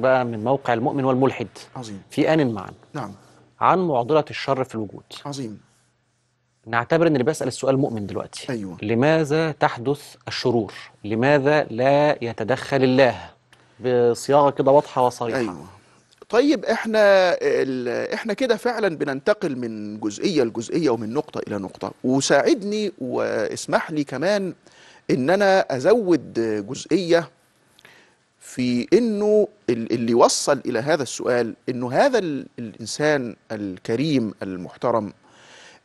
بقى من موقع المؤمن والملحد عظيم في آن معا نعم عن معضلة الشر في الوجود عظيم نعتبر ان اللي بيسال السؤال مؤمن دلوقتي أيوة. لماذا تحدث الشرور لماذا لا يتدخل الله بصياغه كده واضحه وصريحه أيوة. طيب احنا احنا كده فعلا بننتقل من جزئيه لجزئيه ومن نقطه الى نقطه وساعدني واسمح لي كمان ان انا ازود جزئيه في انه اللي وصل الى هذا السؤال انه هذا الانسان الكريم المحترم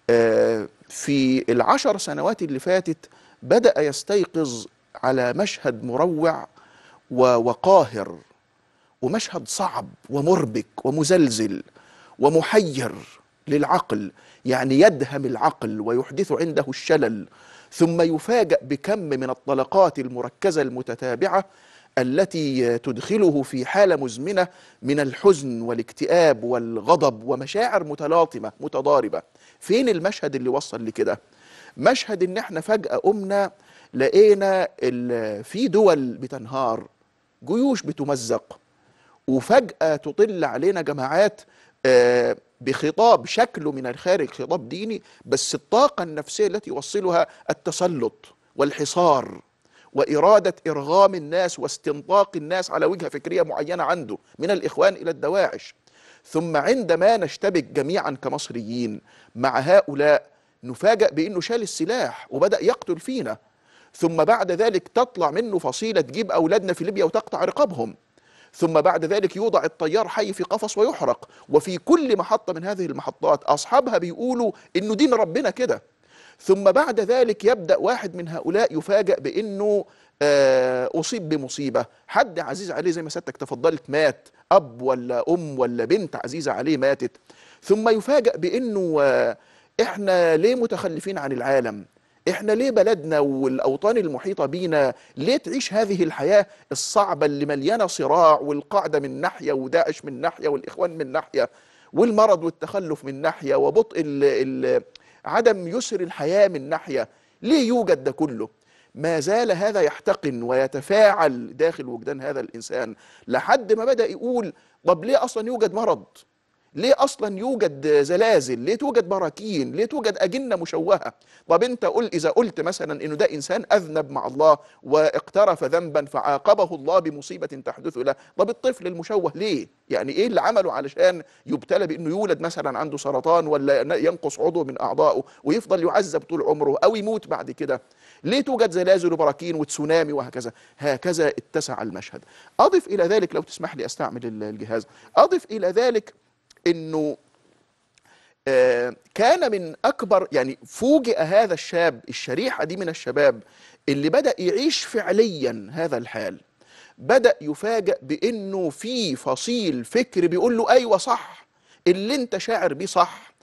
آه، في العشر سنوات اللي فاتت بدا يستيقظ على مشهد مروع وقاهر ومشهد صعب ومربك ومزلزل ومحير للعقل يعني يدهم العقل ويحدث عنده الشلل ثم يفاجأ بكم من الطلقات المركزة المتتابعة التي تدخله في حالة مزمنة من الحزن والاكتئاب والغضب ومشاعر متلاطمة متضاربة فين المشهد اللي وصل لكده مشهد ان احنا فجأة قمنا لقينا في دول بتنهار جيوش بتمزق وفجأة تطل علينا جماعات آه، بخطاب شكله من الخارج خطاب ديني بس الطاقة النفسية التي يوصلها التسلط والحصار وإرادة إرغام الناس واستنطاق الناس على وجهة فكرية معينة عنده من الإخوان إلى الدواعش ثم عندما نشتبك جميعا كمصريين مع هؤلاء نفاجأ بأنه شال السلاح وبدأ يقتل فينا ثم بعد ذلك تطلع منه فصيلة تجيب أولادنا في ليبيا وتقطع رقابهم ثم بعد ذلك يوضع الطيار حي في قفص ويحرق وفي كل محطة من هذه المحطات أصحابها بيقولوا إنه دين ربنا كده ثم بعد ذلك يبدأ واحد من هؤلاء يفاجأ بأنه آه، أصيب بمصيبة حد عزيز عليه زي ما سيادتك تفضلت مات أب ولا أم ولا بنت عزيزة عليه ماتت ثم يفاجأ بأنه آه، إحنا ليه متخلفين عن العالم احنا ليه بلدنا والاوطان المحيطه بينا ليه تعيش هذه الحياه الصعبه اللي مليانه صراع والقاعده من ناحيه وداعش من ناحيه والاخوان من ناحيه والمرض والتخلف من ناحيه وبطء الـ الـ عدم يسر الحياة من ناحية ليه يوجد ده كله ما زال هذا يحتقن ويتفاعل داخل وجدان هذا الإنسان لحد ما بدأ يقول طب ليه أصلا يوجد مرض ليه اصلا يوجد زلازل ليه توجد براكين ليه توجد اجنه مشوهه طب انت قل اذا قلت مثلا انه ده انسان اذنب مع الله واقترف ذنبا فعاقبه الله بمصيبه تحدث له طب الطفل المشوه ليه يعني ايه اللي عمله علشان يبتلى بانه يولد مثلا عنده سرطان ولا ينقص عضو من اعضائه ويفضل يعذب طول عمره او يموت بعد كده ليه توجد زلازل وبراكين وتسونامي وهكذا هكذا اتسع المشهد اضف الى ذلك لو تسمح لي استعمل الجهاز اضف الى ذلك انه آه، كان من اكبر يعني فوجئ هذا الشاب الشريحه دي من الشباب اللي بدا يعيش فعليا هذا الحال بدا يفاجئ بانه في فصيل فكر بيقول له ايوه صح اللي انت شاعر بيه صح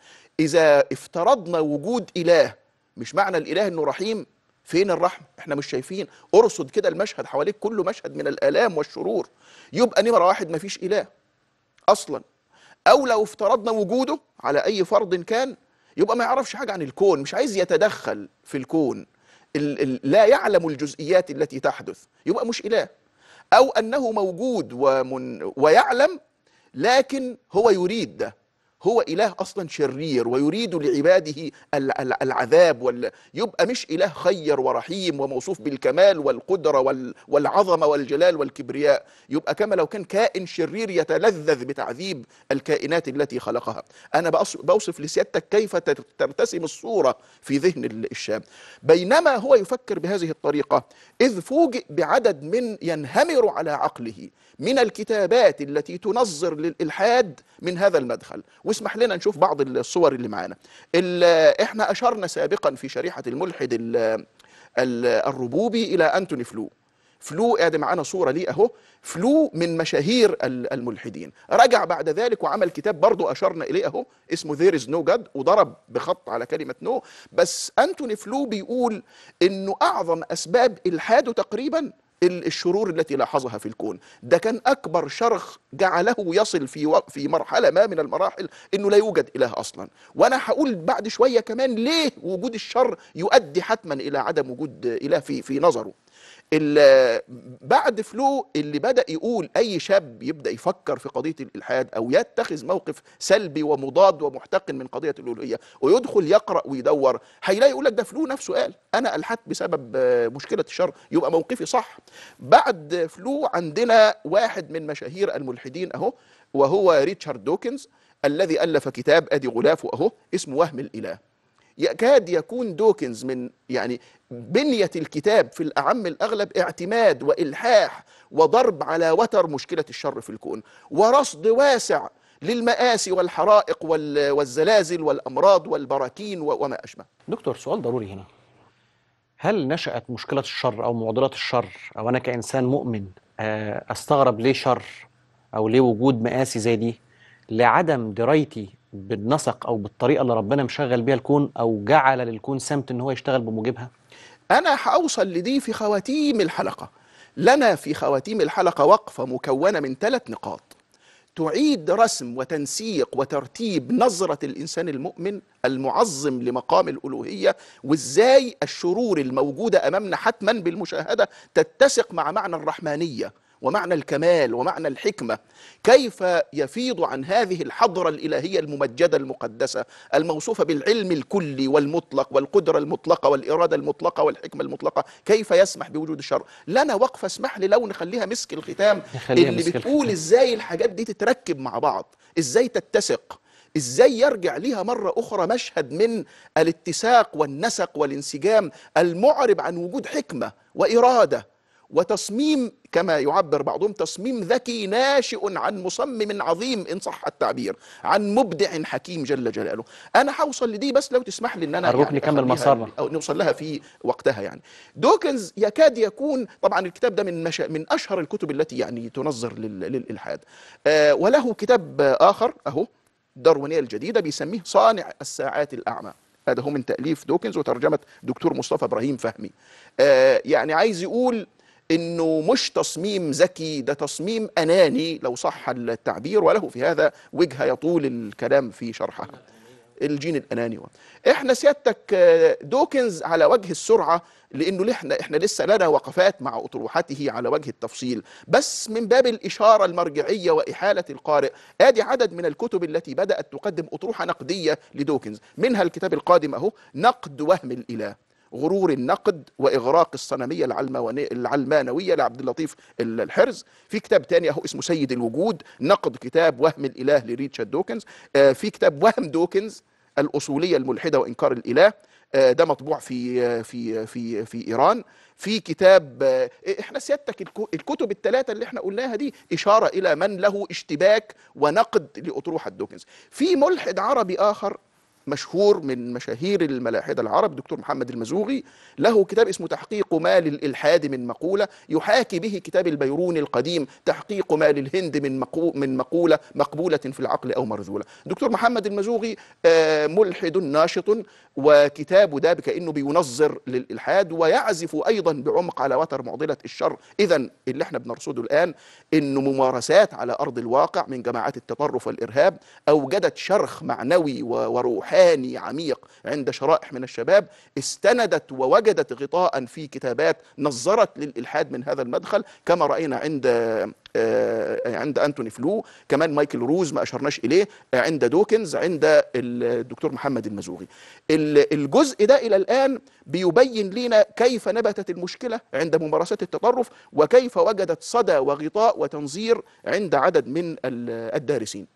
اذا افترضنا وجود اله مش معنى الاله انه رحيم فين الرحمه احنا مش شايفين ارصد كده المشهد حواليك كله مشهد من الالام والشرور يبقى نمره واحد ما فيش اله اصلا أو لو افترضنا وجوده على أي فرض كان يبقى ما يعرفش حاجة عن الكون مش عايز يتدخل في الكون لا يعلم الجزئيات التي تحدث يبقى مش إله أو أنه موجود ومن ويعلم لكن هو يريد ده هو إله أصلا شرير ويريد لعباده العذاب وال... يبقى مش إله خير ورحيم وموصوف بالكمال والقدرة وال... والعظمة والجلال والكبرياء يبقى كما لو كان كائن شرير يتلذذ بتعذيب الكائنات التي خلقها أنا بوصف لسيادتك كيف ترتسم الصورة في ذهن الشاب بينما هو يفكر بهذه الطريقة إذ فوجئ بعدد من ينهمر على عقله من الكتابات التي تنظر للإلحاد من هذا المدخل واسمح لنا نشوف بعض الصور اللي معانا احنا اشرنا سابقا في شريحه الملحد الربوبي الى انتوني فلو فلو ادي معانا صوره ليه اهو فلو من مشاهير الملحدين رجع بعد ذلك وعمل كتاب برضه اشرنا اليه اهو اسمه ذير از نو جاد وضرب بخط على كلمه نو no. بس انتوني فلو بيقول انه اعظم اسباب الحاده تقريبا الشرور التي لاحظها في الكون ده كان أكبر شرخ جعله يصل في و... في مرحلة ما من المراحل إنه لا يوجد إله أصلا وأنا هقول بعد شوية كمان ليه وجود الشر يؤدي حتما إلى عدم وجود إله في في نظره بعد فلو اللي بدا يقول اي شاب يبدا يفكر في قضيه الالحاد او يتخذ موقف سلبي ومضاد ومحتقن من قضيه الالوهيه ويدخل يقرا ويدور هيلاقي يقول لك ده فلو نفسه قال انا الحت بسبب مشكله الشر يبقى موقفي صح بعد فلو عندنا واحد من مشاهير الملحدين اهو وهو ريتشارد دوكنز الذي الف كتاب ادي غلافه اهو اسمه وهم الاله يكاد يكون دوكنز من يعني بنية الكتاب في الأعم الأغلب اعتماد وإلحاح وضرب على وتر مشكلة الشر في الكون ورصد واسع للمآسي والحرائق والزلازل والأمراض والبراكين وما أشبه دكتور سؤال ضروري هنا هل نشأت مشكلة الشر أو معضلات الشر أو أنا كإنسان مؤمن آه، أستغرب ليه شر أو ليه وجود مآسي زي دي لعدم درايتي بالنسق او بالطريقه اللي ربنا مشغل بيها الكون او جعل للكون سمت ان هو يشتغل بموجبها انا هاوصل لدي في خواتيم الحلقه لنا في خواتيم الحلقه وقفه مكونه من ثلاث نقاط تعيد رسم وتنسيق وترتيب نظرة الإنسان المؤمن المعظم لمقام الألوهية وإزاي الشرور الموجودة أمامنا حتما بالمشاهدة تتسق مع معنى الرحمانية ومعنى الكمال ومعنى الحكمة كيف يفيض عن هذه الحضرة الإلهية الممجدة المقدسة الموصوفة بالعلم الكلي والمطلق والقدرة المطلقة والإرادة المطلقة والحكمة المطلقة كيف يسمح بوجود الشر لنا وقفة اسمح لي لو نخليها مسك الختام اللي بتقول إزاي الحاجات دي تتركب مع بعض إزاي تتسق ازاي يرجع ليها مرة أخرى مشهد من الاتساق والنسق والانسجام المعرب عن وجود حكمة وإرادة وتصميم كما يعبر بعضهم تصميم ذكي ناشئ عن مصمم عظيم ان صح التعبير عن مبدع حكيم جل جلاله انا هوصل لدي بس لو تسمح لي ان انا يعني نكمل مسارنا يعني او نوصل لها في وقتها يعني دوكنز يكاد يكون طبعا الكتاب ده من مشا من اشهر الكتب التي يعني تنظر للالحاد آه وله كتاب اخر اهو الداروينيه الجديده بيسميه صانع الساعات الاعمى هذا هو من تاليف دوكنز وترجمه دكتور مصطفى ابراهيم فهمي آه يعني عايز يقول انه مش تصميم ذكي ده تصميم اناني لو صح التعبير وله في هذا وجهه يطول الكلام في شرحها الجين الاناني و. احنا سيادتك آه، دوكنز على وجه السرعه لانه احنا احنا لسه لنا وقفات مع اطروحته على وجه التفصيل بس من باب الاشاره المرجعيه واحاله القارئ ادي عدد من الكتب التي بدات تقدم اطروحه نقديه لدوكنز منها الكتاب القادم اهو نقد وهم الاله غرور النقد واغراق الصنميه العلمانويه لعبد اللطيف الحرز في كتاب تاني اهو اسمه سيد الوجود نقد كتاب وهم الاله لريتشارد دوكنز آه، في كتاب وهم دوكنز الاصوليه الملحده وانكار الاله آه، ده مطبوع في آه، في في في ايران في كتاب إيه، احنا سيادتك الكتب الثلاثه اللي احنا قلناها دي اشاره الى من له اشتباك ونقد لاطروحه دوكنز في ملحد عربي اخر مشهور من مشاهير الملاحدة العرب دكتور محمد المزوغي له كتاب اسمه تحقيق ما للإلحاد من مقولة يحاكي به كتاب البيروني القديم تحقيق ما للهند من مقو من مقولة مقبولة في العقل أو مرذولة دكتور محمد المزوغي آه، ملحد ناشط وكتابه ده كأنه بينظر للإلحاد ويعزف أيضا بعمق على وتر معضلة الشر إذا اللي احنا بنرصده الآن أنه ممارسات على أرض الواقع من جماعات التطرف والإرهاب أوجدت شرخ معنوي وروحي روحاني عميق عند شرائح من الشباب استندت ووجدت غطاء في كتابات نظرت للإلحاد من هذا المدخل كما رأينا عند آه، عند انتوني فلو كمان مايكل روز ما اشرناش اليه عند دوكنز عند الدكتور محمد المزوغي الجزء ده الى الان بيبين لنا كيف نبتت المشكله عند ممارسات التطرف وكيف وجدت صدى وغطاء وتنظير عند عدد من الدارسين